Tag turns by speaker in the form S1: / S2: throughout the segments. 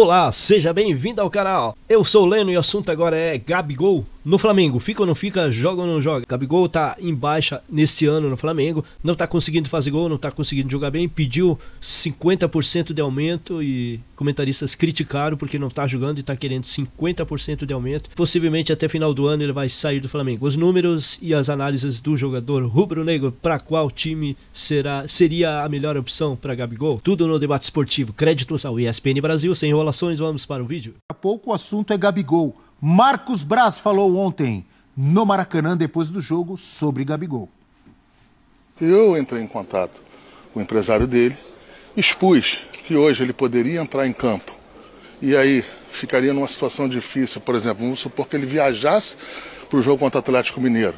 S1: Olá, seja bem-vindo ao canal. Eu sou o Leno e o assunto agora é Gabigol. No Flamengo, fica ou não fica, joga ou não joga. Gabigol está em baixa neste ano no Flamengo, não está conseguindo fazer gol, não está conseguindo jogar bem, pediu 50% de aumento e comentaristas criticaram porque não está jogando e está querendo 50% de aumento. Possivelmente até final do ano ele vai sair do Flamengo. Os números e as análises do jogador rubro-negro para qual time será seria a melhor opção para Gabigol? Tudo no debate esportivo. Créditos ao ESPN Brasil, sem enrolações, vamos para o vídeo. Há a pouco o assunto é Gabigol. Marcos Braz falou ontem no Maracanã, depois do jogo, sobre Gabigol.
S2: Eu entrei em contato com o empresário dele, expus que hoje ele poderia entrar em campo e aí ficaria numa situação difícil, por exemplo, vamos supor que ele viajasse para o jogo contra o Atlético Mineiro,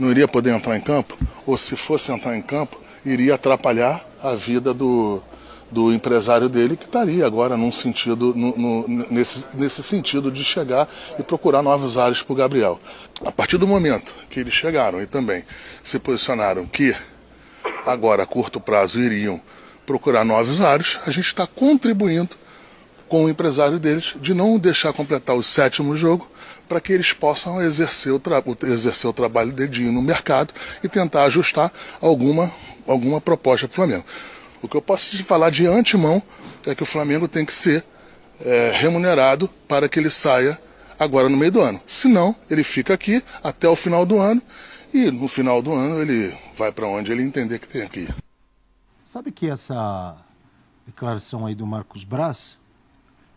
S2: não iria poder entrar em campo, ou se fosse entrar em campo, iria atrapalhar a vida do, do empresário dele que estaria tá agora num sentido, no, no, nesse, nesse sentido de chegar e procurar novos ares para o Gabriel. A partir do momento que eles chegaram e também se posicionaram que agora a curto prazo iriam procurar novos ares, a gente está contribuindo com o empresário deles de não deixar completar o sétimo jogo para que eles possam exercer o, tra exercer o trabalho dedinho no mercado e tentar ajustar alguma, alguma proposta para o Flamengo. O que eu posso te falar de antemão é que o Flamengo tem que ser é, remunerado para que ele saia agora no meio do ano. Senão, ele fica aqui até o final do ano e no final do ano ele vai para onde ele entender que tem aqui.
S1: Sabe que essa declaração aí do Marcos Braz,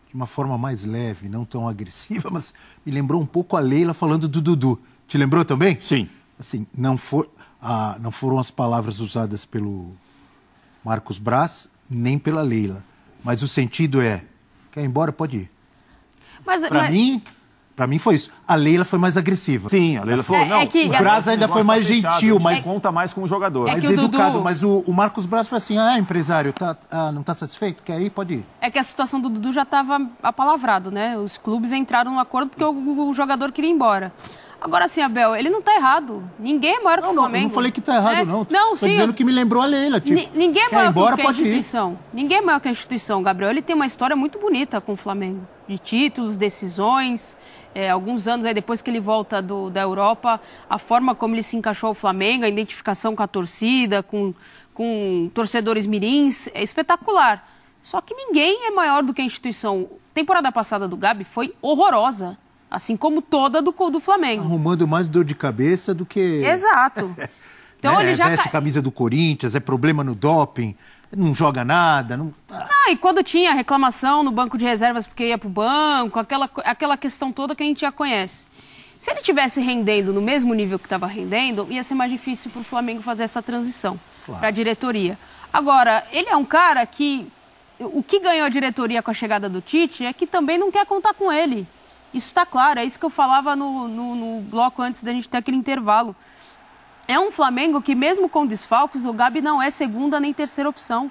S1: de uma forma mais leve, não tão agressiva, mas me lembrou um pouco a Leila falando do Dudu. Te lembrou também? Sim. Assim, não, for, ah, não foram as palavras usadas pelo Marcos Braz, nem pela Leila. Mas o sentido é: quer ir embora, pode ir.
S3: Mas, pra mas... mim,
S1: Pra mim foi isso. A Leila foi mais agressiva. Sim, a Leila
S3: é, foi. É, não, é que,
S1: o
S4: Braz ainda foi mais fechado, gentil, é mas. É, conta mais com o jogador.
S1: É mais educado, Dudu... mas o, o, Marcos Braz foi assim: ah, empresário, tá, ah, não tá satisfeito? Quer ir? Pode ir.
S3: É que a situação do Dudu já estava apalavrado, né? Os clubes entraram num acordo porque o, o, jogador queria ir embora. Agora sim, Abel, ele não está errado. Ninguém é maior não, que o Flamengo. Não, eu não falei que está errado, né? não. Não, Tô sim. dizendo que me
S1: lembrou a Leila, tipo. ninguém é, é maior embora, que, a instituição.
S3: Ir. Ninguém é maior que a instituição, Gabriel. Ele tem uma história muito bonita com o Flamengo. De títulos, decisões, é, alguns anos aí depois que ele volta do, da Europa, a forma como ele se encaixou ao Flamengo, a identificação com a torcida, com, com torcedores mirins, é espetacular. Só que ninguém é maior do que a instituição. A temporada passada do Gabi foi horrorosa. Assim como toda do, do Flamengo. Arrumando
S1: mais dor de cabeça do que. Exato.
S3: Então né, ele já. Veste
S1: camisa do Corinthians, é problema no doping, não joga nada. Não...
S3: Ah, e quando tinha reclamação no banco de reservas porque ia para o banco, aquela, aquela questão toda que a gente já conhece. Se ele tivesse rendendo no mesmo nível que estava rendendo, ia ser mais difícil para o Flamengo fazer essa transição claro. para a diretoria. Agora, ele é um cara que. O que ganhou a diretoria com a chegada do Tite é que também não quer contar com ele. Isso está claro, é isso que eu falava no, no, no, bloco antes da gente ter aquele intervalo. É um Flamengo que, mesmo com desfalques, o Gabi não é segunda nem terceira opção.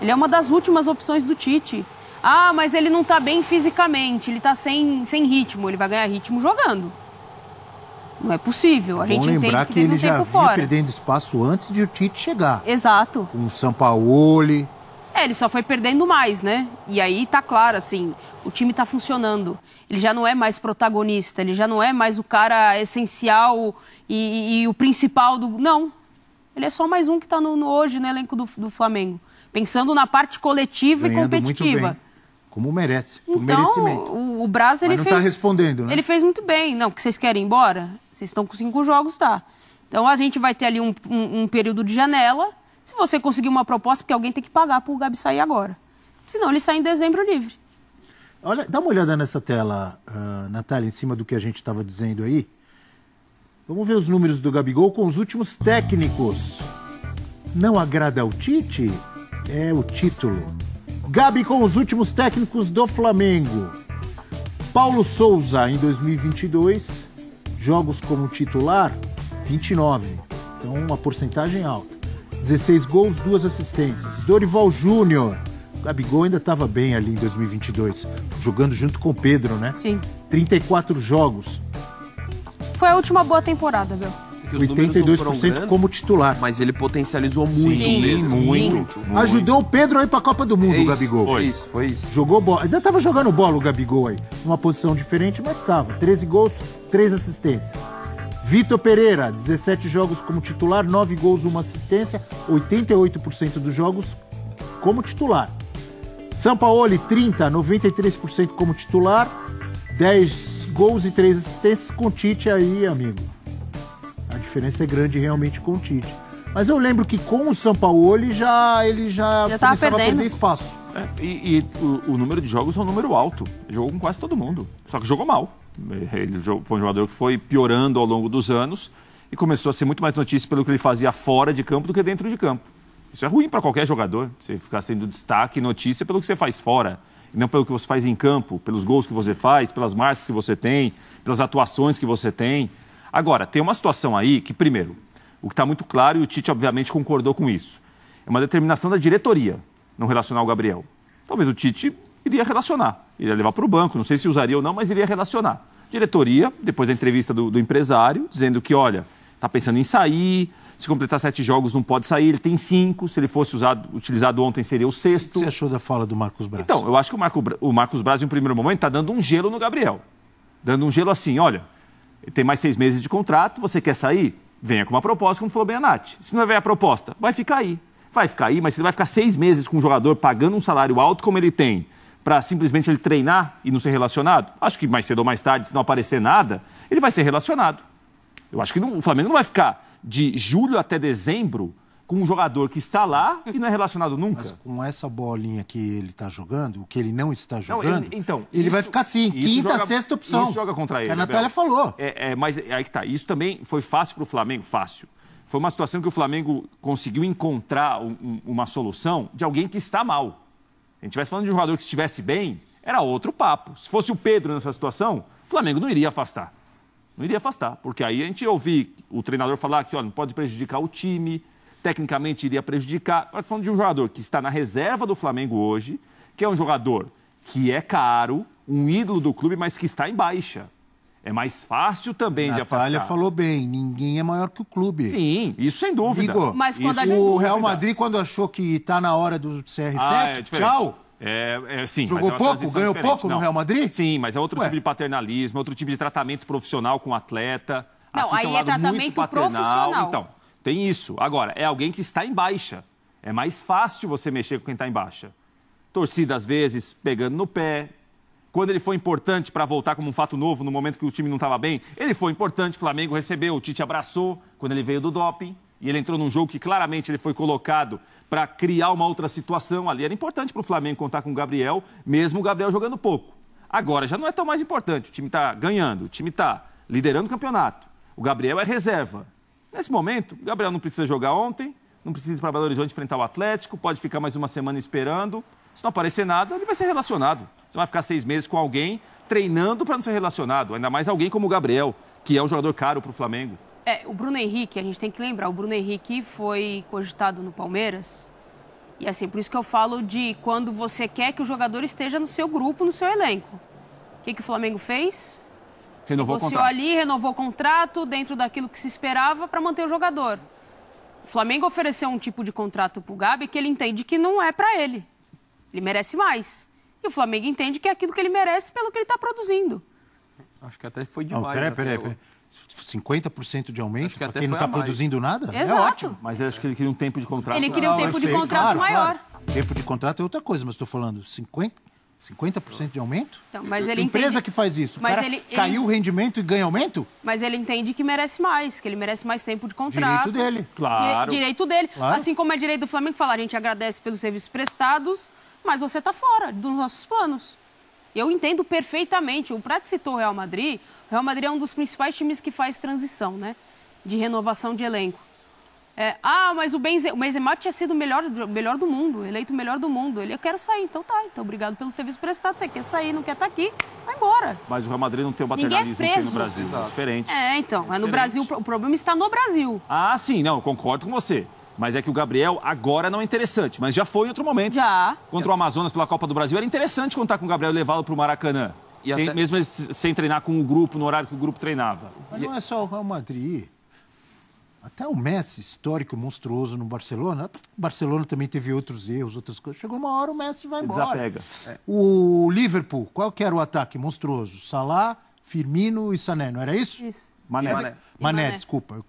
S3: Ele é uma das últimas opções do Tite. Ah, mas ele não está bem fisicamente, ele está sem, sem ritmo, ele vai ganhar ritmo jogando. Não é possível. A é gente Bom lembrar que, que ele já vinha fora. perdendo
S1: espaço antes de o Tite chegar.
S3: Exato. Com
S1: o Sampaoli,
S3: é, ele só foi perdendo mais, né? E aí tá claro, assim, o time tá funcionando. Ele já não é mais protagonista, ele já não é mais o cara essencial e, e, e o principal do. Não. Ele é só mais um que tá no, no hoje no elenco do, do, Flamengo. Pensando na parte coletiva Ganhando e competitiva
S1: como merece, por então, merecimento.
S3: O, o Braz, ele Mas não tá fez. Tá respondendo, né? Ele fez muito bem. Não, que vocês querem ir embora? Vocês estão com cinco jogos, tá. Então a gente vai ter ali um, um, um período de janela se você conseguir uma proposta, porque alguém tem que pagar para o Gabi sair agora. Senão ele sai em dezembro livre.
S1: Olha, dá uma olhada nessa tela, uh, Natália, em cima do que a gente estava dizendo aí. Vamos ver os números do Gabigol com os últimos técnicos. Não agrada ao Tite? É o título. Gabi com os últimos técnicos do Flamengo. Paulo Souza em 2022, jogos como titular, 29. Então, uma porcentagem alta. 16 gols, duas assistências. Dorival Júnior. Gabigol ainda estava bem ali em 2022, jogando junto com o Pedro, né? Sim. 34 jogos.
S3: Foi a última boa temporada, viu?
S1: 82% é como titular. Mas ele potencializou muito Sim. Sim. Muito, muito, Ajudou o Pedro aí pra Copa do Mundo, é isso, o Gabigol. Foi isso, foi isso. Jogou bola. Ainda tava jogando bola o Gabigol aí. Uma posição diferente, mas tava. 13 gols, 3 assistências. Vitor Pereira, 17 jogos como titular, 9 gols, 1 assistência, 88% dos jogos como titular. Sampaoli, 30, 93% como titular, 10 gols e 3 assistências com Tite aí, amigo. A diferença é grande realmente com o Tite. Mas eu lembro que com o Sampaoli já ele já, já começava perdendo. a perder espaço.
S4: É, e, e o, o número de jogos é um número alto. Jogou com quase todo mundo. Só que jogou mal. Ele foi um jogador que foi piorando ao longo dos anos e começou a ser muito mais notícia pelo que ele fazia fora de campo do que dentro de campo. Isso é ruim para qualquer jogador, você ficar sendo destaque e notícia pelo que você faz fora, e não pelo que você faz em campo, pelos gols que você faz, pelas marcas que você tem, pelas atuações que você tem. Agora, tem uma situação aí que, primeiro, o que está muito claro, e o Tite obviamente concordou com isso, é uma determinação da diretoria não relacionar o Gabriel. Talvez o Tite iria relacionar. Iria levar para o banco, não sei se usaria ou não, mas iria relacionar. Diretoria, depois da entrevista do, do empresário, dizendo que, olha, está pensando em sair, se completar sete jogos não pode sair, ele tem cinco, se ele fosse usado, utilizado ontem seria o sexto. O que você achou da fala do Marcos Braz? Então, eu acho que o, Marco, o Marcos Braz, em um primeiro momento, está dando um gelo no Gabriel. Dando um gelo assim, olha, tem mais seis meses de contrato, você quer sair? Venha com uma proposta, como falou bem a Nath. Se não vier a proposta, vai ficar aí. Vai ficar aí, mas você vai ficar seis meses com um jogador pagando um salário alto como ele tem, para simplesmente ele treinar e não ser relacionado? Acho que mais cedo ou mais tarde, se não aparecer nada, ele vai ser relacionado. Eu acho que não, o Flamengo não vai ficar de julho até dezembro com um jogador que está lá e não é relacionado nunca. Mas
S1: com essa bolinha que ele está jogando, o que ele não está jogando, não, ele, então, ele isso, vai ficar assim, quinta, joga, sexta opção. Isso joga contra ele. a Natália
S4: falou. É, é, mas é aí que tá. Isso também foi fácil para o Flamengo, fácil. Foi uma situação que o Flamengo conseguiu encontrar um, uma solução de alguém que está mal gente estivesse falando de um jogador que estivesse bem, era outro papo. Se fosse o Pedro nessa situação, o Flamengo não iria afastar. Não iria afastar, porque aí a gente ouvi o treinador falar que, olha, não pode prejudicar o time, tecnicamente iria prejudicar. Agora falando de um jogador que está na reserva do Flamengo hoje, que é um jogador que é caro, um ídolo do clube, mas que está em baixa é mais fácil também Natália de afastar. Natália
S1: falou bem, ninguém é maior que o clube. Sim, isso sem dúvida. Digo, Mas quando isso, o Real Madrid, quando achou que está na hora do CR7, ah, é tchau.
S4: É, é, sim, Jogou é pouco, ganhou diferente. pouco Não. no Real Madrid? Sim, mas é outro Ué. tipo de paternalismo, é outro tipo de tratamento profissional com o atleta.
S2: Não, Aqui aí um é tratamento profissional.
S4: Então, tem isso. Agora, é alguém que está em baixa. É mais fácil você mexer com quem está em baixa. Torcida, às vezes, pegando no pé, quando ele foi importante para voltar como um fato novo no momento que o time não estava bem, ele foi importante, o Flamengo recebeu, o Tite abraçou quando ele veio do doping. E ele entrou num jogo que claramente ele foi colocado para criar uma outra situação ali. Era importante para o Flamengo contar com o Gabriel, mesmo o Gabriel jogando pouco. Agora já não é tão mais importante. O time está ganhando, o time está liderando o campeonato. O Gabriel é reserva. Nesse momento, o Gabriel não precisa jogar ontem, não precisa ir para Belo Horizonte enfrentar o Atlético, pode ficar mais uma semana esperando. Se não aparecer nada, ele vai ser relacionado. Você vai ficar seis meses com alguém treinando para não ser relacionado. Ainda mais alguém como o Gabriel, que é um jogador caro para o Flamengo.
S3: É, o Bruno Henrique, a gente tem que lembrar, o Bruno Henrique foi cogitado no Palmeiras. E assim, por isso que eu falo de quando você quer que o jogador esteja no seu grupo, no seu elenco. O que, que o Flamengo fez?
S4: Renovou Negociou o contrato.
S3: ali, renovou o contrato dentro daquilo que se esperava para manter o jogador. O Flamengo ofereceu um tipo de contrato para o Gabi que ele entende que não é para ele. Ele merece mais. E o Flamengo entende que é aquilo que ele merece pelo que ele está produzindo.
S5: Acho que até foi demais. Não, peraí, peraí, peraí.
S1: 50% de aumento para quem não está produzindo nada? Exato. É ótimo. Mas eu acho que ele queria um tempo de contrato. Ele né? queria um tempo ah, de contrato claro, maior. Claro. Tempo de contrato é outra coisa, mas estou falando 50%. 50% de aumento?
S3: Então, mas ele Empresa entende... que
S1: faz isso. Mas ele, ele... Caiu o rendimento e ganha aumento?
S3: Mas ele entende que merece mais, que ele merece mais tempo de contrato. Direito dele.
S2: Claro. Direito dele. Claro. Assim
S3: como é direito do Flamengo falar, a gente agradece pelos serviços prestados, mas você está fora dos nossos planos. Eu entendo perfeitamente. O Prato citou o Real Madrid. O Real Madrid é um dos principais times que faz transição, né? De renovação de elenco. É, ah, mas o Benzema, o Benzema tinha sido o melhor, melhor do mundo, eleito o melhor do mundo. Ele, eu quero sair, então tá. Então, obrigado pelo serviço prestado. Você quer sair, não quer estar tá aqui, vai embora.
S4: Mas o Real Madrid não tem o é materialismo é no Brasil, Exato. é diferente.
S3: É, então, é, diferente. no Brasil, o problema está no Brasil.
S4: Ah, sim, não, concordo com você. Mas é que o Gabriel agora não é interessante, mas já foi em outro momento. Já. Contra o Amazonas pela Copa do Brasil. Era interessante contar com o Gabriel e levá-lo para o Maracanã. E sem, até... Mesmo sem treinar com o grupo, no horário que o grupo treinava. Mas
S1: não é só o Real Madrid. Até o Messi, histórico, monstruoso no Barcelona. O Barcelona também teve outros erros, outras coisas. Chegou uma hora, o Messi vai embora. Desapega. É. O Liverpool, qual que era o ataque monstruoso? Salah, Firmino e Sané, não era isso? Isso. Mané. Mané. Mané, Mané. desculpa.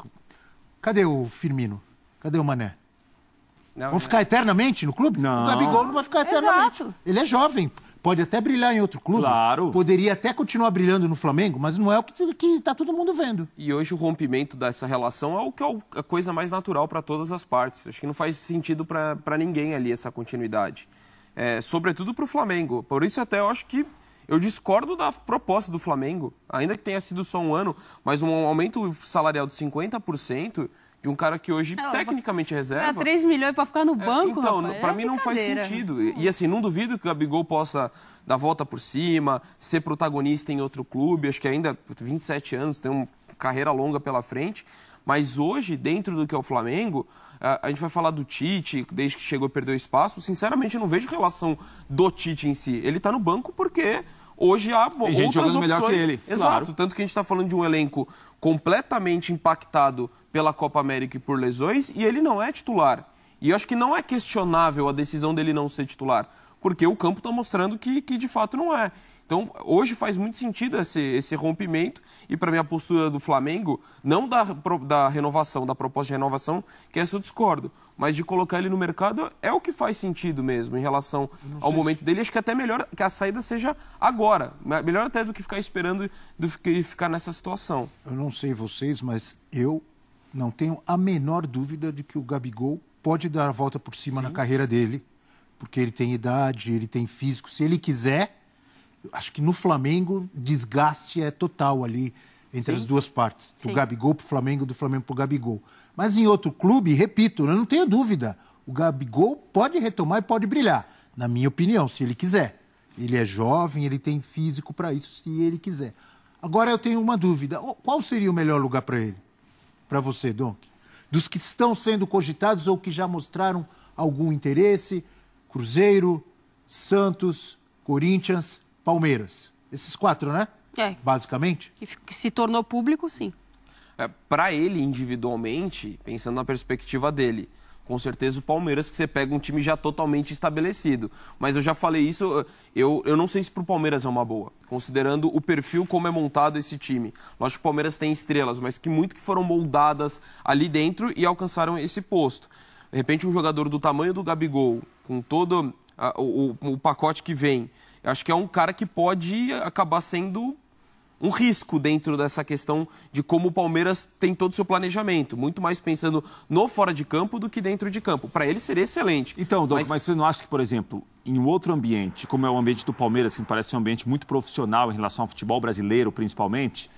S1: Cadê o Firmino? Cadê o Mané? Não, Vão né? ficar eternamente no clube? Não. O Gabigol não vai ficar eternamente. Exato. Ele é jovem, pode até brilhar em outro
S5: clube. Claro.
S1: Poderia até continuar brilhando no Flamengo, mas não é o que está todo mundo vendo.
S5: E hoje o rompimento dessa relação é o que é a coisa mais natural para todas as partes. Acho que não faz sentido para ninguém ali essa continuidade. É, sobretudo para o Flamengo. Por isso até eu acho que eu discordo da proposta do Flamengo, ainda que tenha sido só um ano, mas um aumento salarial de 50%, de um cara que hoje Ela, tecnicamente é reserva. Dá 3
S3: milhões para ficar no é, banco, então, é, Então, para é mim não faz sentido.
S5: E, e assim, não duvido que o Gabigol possa dar volta por cima, ser protagonista em outro clube, acho que ainda 27 anos, tem uma carreira longa pela frente, mas hoje, dentro do que é o Flamengo, a gente vai falar do Tite, desde que chegou perdeu espaço. Sinceramente, eu não vejo relação do Tite em si. Ele está no banco porque hoje há Tem outras gente opções. Melhor que ele. Exato. Claro. Tanto que a gente está falando de um elenco completamente impactado pela Copa América e por lesões, e ele não é titular. E eu acho que não é questionável a decisão dele não ser titular, porque o campo está mostrando que, que de fato não é. Então, hoje faz muito sentido esse, esse rompimento, e para mim a postura do Flamengo, não da, da renovação, da proposta de renovação, que é essa eu discordo, mas de colocar ele no mercado é o que faz sentido mesmo em relação ao momento dele. Acho que até melhor que a saída seja agora, melhor até do que ficar esperando, do que ficar nessa situação. Eu não
S1: sei vocês, mas eu não tenho a menor dúvida de que o Gabigol pode dar a volta por cima Sim. na carreira dele, porque ele tem idade, ele tem físico. Se ele quiser, acho que no Flamengo desgaste é total ali entre Sim. as duas partes, do Gabigol para o Flamengo, do Flamengo para o Gabigol. Mas em outro clube, repito, eu não tenho dúvida, o Gabigol pode retomar e pode brilhar, na minha opinião, se ele quiser. Ele é jovem, ele tem físico para isso, se ele quiser. Agora eu tenho uma dúvida: qual seria o melhor lugar para ele? para você, Donk? Dos que estão sendo cogitados ou que já mostraram algum interesse? Cruzeiro, Santos, Corinthians, Palmeiras. Esses quatro, né? É. Basicamente.
S3: Que se tornou público, sim.
S5: É, para ele individualmente, pensando na perspectiva dele, com certeza o Palmeiras, que você pega um time já totalmente estabelecido. Mas eu já falei isso, eu, eu não sei se para o Palmeiras é uma boa, considerando o perfil como é montado esse time. Lógico que o Palmeiras tem estrelas, mas que muito que foram moldadas ali dentro e alcançaram esse posto. De repente, um jogador do tamanho do Gabigol, com todo a, o, o pacote que vem, acho que é um cara que pode acabar sendo um risco dentro dessa questão de como o Palmeiras tem todo o seu planejamento, muito mais pensando no fora de campo do que dentro de campo. Para ele seria excelente. Então, Doc, mas... mas... você não acha que, por exemplo, em um outro ambiente, como é o ambiente do Palmeiras,
S4: que me parece um ambiente muito profissional em relação ao futebol brasileiro, principalmente,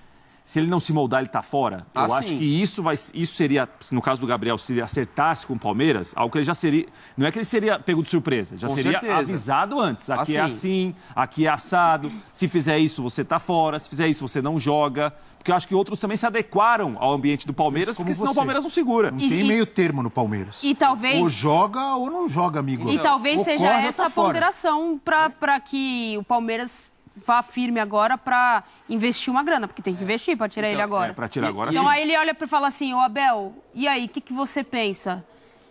S4: se ele não se moldar, ele está fora. Ah, eu sim. acho que isso, vai, isso seria, no caso do Gabriel, se ele acertasse com o Palmeiras, algo que ele já seria. Não é que ele seria pego de surpresa, já com seria certeza. avisado antes. Aqui assim. é ah, assim, aqui é assado. Se fizer isso, você está fora. Se fizer isso, você não joga. Porque eu acho que outros também se adequaram ao ambiente do Palmeiras, porque senão você. o Palmeiras não segura. Não e, tem e, meio termo no Palmeiras.
S3: E talvez. Ou
S1: joga ou não joga, amigo. E, e talvez seja tá essa tá
S3: ponderação para que o Palmeiras vá firme agora para investir uma grana, porque tem que é. investir para tirar então, ele agora. É, para
S4: tirar agora, Então sim. aí
S3: ele olha para falar assim, ô Abel, e aí, o que, que você pensa?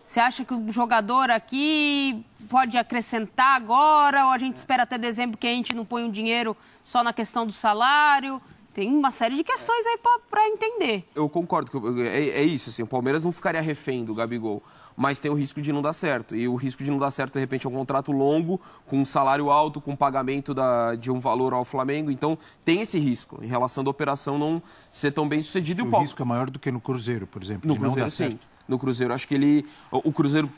S3: Você acha que o jogador aqui pode acrescentar agora ou a gente espera até dezembro que a gente não põe o um dinheiro só na questão do salário? Tem uma série de questões aí para
S5: entender. Eu concordo, que é, é, isso, assim, o Palmeiras não ficaria refém do Gabigol mas tem o risco de não dar certo. E o risco de não dar certo, de repente, é um contrato longo, com um salário alto, com pagamento da, de um valor ao Flamengo. Então, tem esse risco em relação da operação não ser tão bem sucedida. E o, o
S1: risco é maior do que no Cruzeiro, por exemplo. No Cruzeiro, sim. Certo.
S5: No Cruzeiro, acho que ele. O Cruzeiro,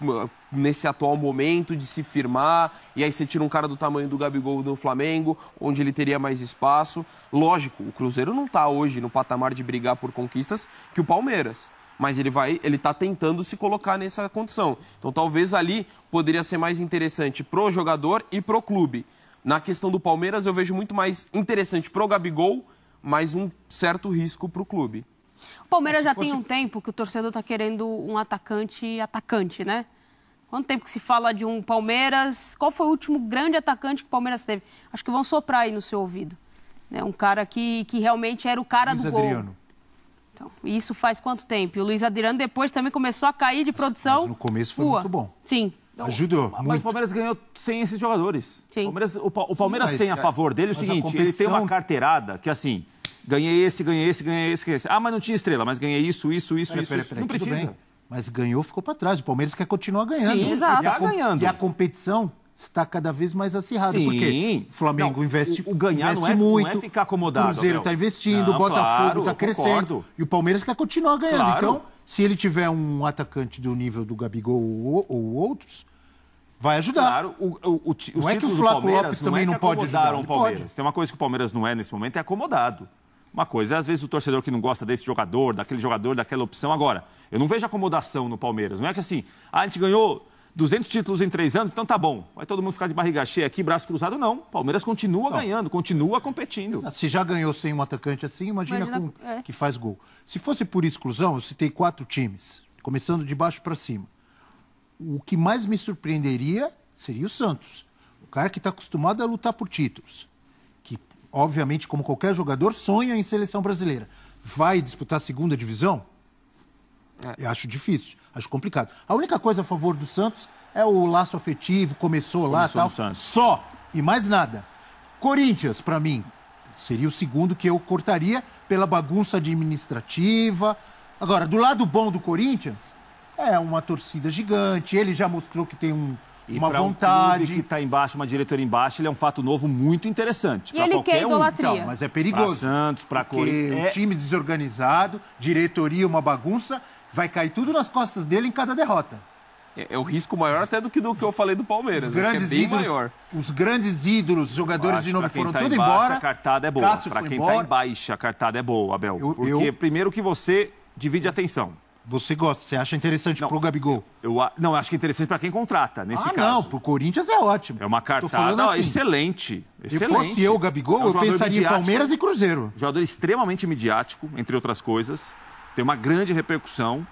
S5: nesse atual momento de se firmar, e aí você tira um cara do tamanho do Gabigol no Flamengo, onde ele teria mais espaço. Lógico, o Cruzeiro não está hoje no patamar de brigar por conquistas que o Palmeiras mas ele vai, ele está tentando se colocar nessa condição. Então talvez ali poderia ser mais interessante pro jogador e pro clube. Na questão do Palmeiras eu vejo muito mais interessante pro Gabigol, mas um certo risco pro clube.
S3: O Palmeiras é, já fosse... tem um tempo que o torcedor está querendo um atacante atacante, né? Quanto tempo que se fala de um Palmeiras? Qual foi o último grande atacante que o Palmeiras teve? Acho que vão soprar aí no seu ouvido. Né? Um cara que, que realmente era o cara Luiz do Adriano. gol. Então, isso faz quanto tempo? E o Luiz Adriano depois também começou a cair de produção. Mas no
S1: começo foi Ua. muito
S4: bom. Sim. Então, Ajudou. Mas muito. o Palmeiras ganhou sem esses jogadores. Sim. O Palmeiras, o, o Palmeiras Sim, tem a é, favor dele o seguinte: competição... ele tem uma carteirada que assim. Ganhei esse, ganhei esse, ganhei esse, ganhei esse. Ah, mas não tinha estrela, mas ganhei isso, isso, isso, pera, isso. Pera, pera, não precisa.
S1: Mas ganhou, ficou para trás. O Palmeiras quer continuar ganhando. Sim, exato. E a, tá ganhando. E a competição está cada vez mais acirrado. Sim. Porque o Flamengo não, investe, o, ganhar investe não é, muito. Não é ficar acomodado. O Cruzeiro está investindo, não, o Botafogo está claro, crescendo. Concordo. E o Palmeiras quer continuar ganhando. Claro. Então, se ele tiver um atacante do nível do Gabigol ou, ou outros, vai ajudar. Claro, o, o, o, não é que o Flávio Lopes também não, é não pode ajudar. O Palmeiras. Pode.
S4: Tem uma coisa que o Palmeiras não é nesse momento, é acomodado. Uma coisa é, às vezes, o torcedor que não gosta desse jogador, daquele jogador, daquela opção. Agora, eu não vejo acomodação no Palmeiras. Não é que assim, ah, a gente ganhou 200 títulos em três anos, então tá bom. Vai todo mundo ficar de barriga cheia aqui, braço cruzado? Não. Palmeiras continua ganhando, continua competindo.
S1: Se já ganhou sem um atacante assim, imagina, imagina com, é. que faz gol. Se fosse por exclusão, eu citei quatro times, começando de baixo para cima. O que mais me surpreenderia seria o Santos. O cara que está acostumado a lutar por títulos. Que, obviamente, como qualquer jogador, sonha em seleção brasileira. Vai disputar a segunda divisão? É. Eu acho difícil, acho complicado. A única coisa a favor do Santos é o laço afetivo, começou, começou lá tal. Santos. Só e mais nada. Corinthians, para mim, seria o segundo que eu cortaria pela bagunça administrativa. Agora, do lado bom do Corinthians, é uma torcida gigante. Ele
S4: já mostrou que tem um, e uma vontade. Um que está embaixo, uma diretoria embaixo, ele é um fato novo muito interessante. E ele qualquer quer idolatria. Um. Então, mas é perigoso. Para Santos, para Corinthians. É... Um time desorganizado,
S1: diretoria uma bagunça vai cair tudo nas costas dele em cada derrota. É, é o
S5: risco maior até do que do que eu falei do Palmeiras. Os é grandes é bem ídolos, maior. Os grandes ídolos, jogadores de nome foram tá todos embora. A
S4: cartada é boa. Para quem está em baixa, a cartada é boa, Abel. Eu, porque eu... primeiro que você divide a atenção. Você gosta, você acha interessante não, pro Gabigol? Eu, não, eu acho que é interessante para quem contrata, nesse ah, caso. Não, pro Corinthians é ótimo. É uma cartada assim, excelente, excelente. Se fosse eu, Gabigol, é um eu pensaria em Palmeiras e Cruzeiro. Jogador extremamente midiático, entre outras coisas tem uma grande repercussão.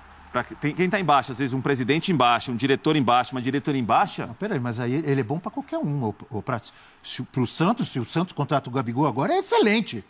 S4: tem, quem está embaixo, às vezes um presidente embaixo, um diretor embaixo, uma diretora embaixo. Não,
S1: peraí, mas aí ele é bom para qualquer um, o Para o Santos, se o Santos contrata o Gabigol agora, é excelente.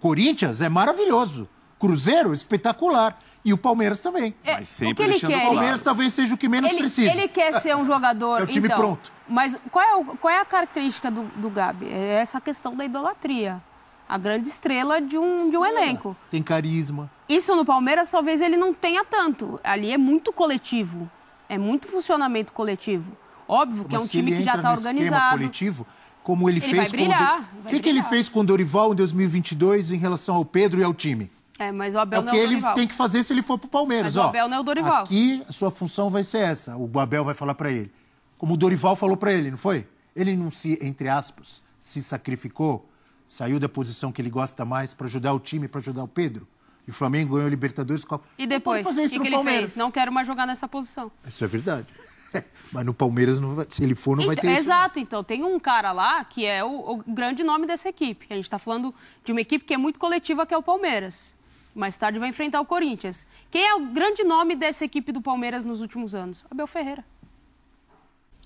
S1: Corinthians é maravilhoso. Cruzeiro, espetacular. E o Palmeiras também. É,
S3: mas
S4: sempre o deixando quer, O Palmeiras
S1: talvez seja o que menos ele, precisa. Ele quer ser um jogador... é o time então, pronto.
S3: Mas qual é, o, qual é a característica do, do Gabi? É essa questão da idolatria a grande estrela de um, estrela. de um elenco.
S1: Tem carisma.
S3: Isso no Palmeiras talvez ele não tenha tanto. Ali é muito coletivo. É muito funcionamento coletivo. Óbvio que é um time que já está organizado.
S1: coletivo, como ele, ele fez vai brilhar, com o que, que ele fez com o Dorival em 2022 em relação ao Pedro e ao time?
S3: É, mas o Abel é o que não é o ele Dorival. tem que
S1: fazer se ele for para o Palmeiras. Mas o Abel não é o Dorival. Aqui a sua função vai ser essa. O Abel vai falar para ele. Como o Dorival falou para ele, não foi? Ele não se, entre aspas, se sacrificou saiu da posição que ele gosta mais para ajudar o time, para ajudar o Pedro. E o Flamengo ganhou a Libertadores.
S3: E depois, o que, que ele fez? Não quero mais jogar nessa posição.
S1: Isso é verdade. Mas no Palmeiras, vai, se ele for, não vai então, ter
S3: Exato, isso, então. Tem um cara lá que é o, o grande nome dessa equipe. A gente está falando de uma equipe que é muito coletiva, que é o Palmeiras. Mais tarde vai enfrentar o Corinthians. Quem é o grande nome dessa equipe do Palmeiras nos últimos anos? Abel Ferreira.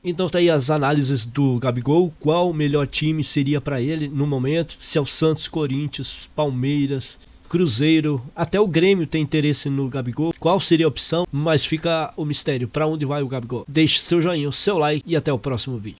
S1: Então tá aí as análises do Gabigol, qual o melhor time seria para ele no momento, se é o Santos, Corinthians, Palmeiras, Cruzeiro, até o Grêmio tem interesse no Gabigol. Qual seria a opção? Mas fica o mistério, para onde vai o Gabigol? Deixe seu joinha, o seu like e até o próximo vídeo.